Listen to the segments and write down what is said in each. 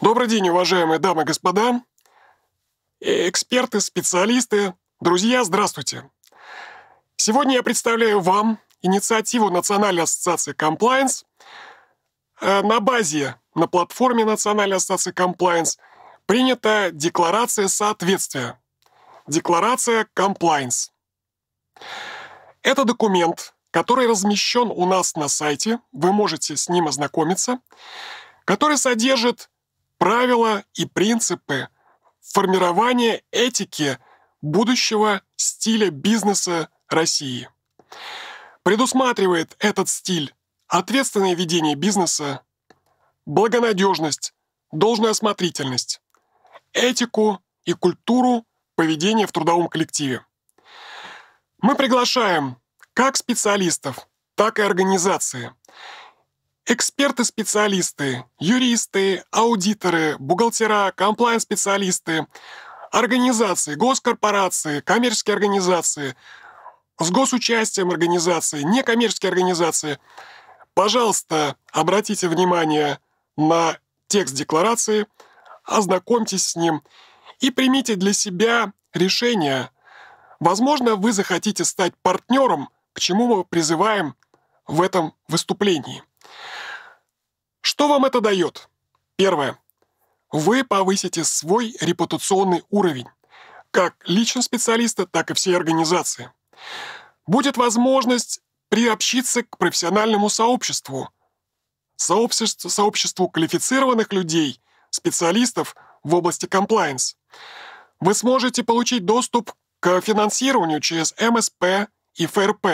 Добрый день, уважаемые дамы и господа, э, эксперты, специалисты, друзья, здравствуйте. Сегодня я представляю вам инициативу Национальной ассоциации Compliance э, на базе, на платформе Национальной ассоциации Compliance принята декларация соответствия, декларация Compliance. Это документ, который размещен у нас на сайте, вы можете с ним ознакомиться, который содержит правила и принципы формирования этики будущего стиля бизнеса России. Предусматривает этот стиль ответственное ведение бизнеса, благонадежность, должную осмотрительность, этику и культуру поведения в трудовом коллективе. Мы приглашаем как специалистов, так и организации. Эксперты-специалисты, юристы, аудиторы, бухгалтера, комплайн-специалисты, организации, госкорпорации, коммерческие организации, с госучастием организации, некоммерческие организации. Пожалуйста, обратите внимание на текст декларации, ознакомьтесь с ним и примите для себя решение. Возможно, вы захотите стать партнером – к чему мы призываем в этом выступлении? Что вам это дает? Первое. Вы повысите свой репутационный уровень, как лично специалиста, так и всей организации. Будет возможность приобщиться к профессиональному сообществу, сообществу, сообществу квалифицированных людей, специалистов в области комплайенс. Вы сможете получить доступ к финансированию через МСП, и ФРП.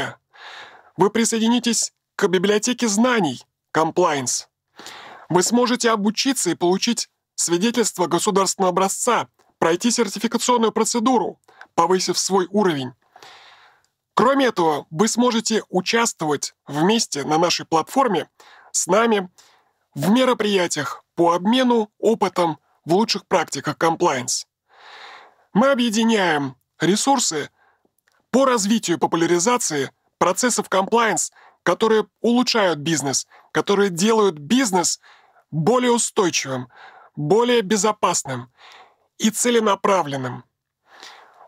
Вы присоединитесь к библиотеке знаний Compliance. Вы сможете обучиться и получить свидетельство государственного образца, пройти сертификационную процедуру, повысив свой уровень. Кроме этого, вы сможете участвовать вместе на нашей платформе с нами в мероприятиях по обмену опытом в лучших практиках compliance. Мы объединяем ресурсы по развитию популяризации процессов compliance, которые улучшают бизнес, которые делают бизнес более устойчивым, более безопасным и целенаправленным.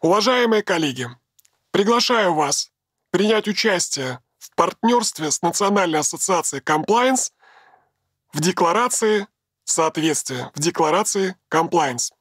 Уважаемые коллеги, приглашаю вас принять участие в партнерстве с Национальной ассоциацией Compliance в декларации соответствия, в декларации Compliance.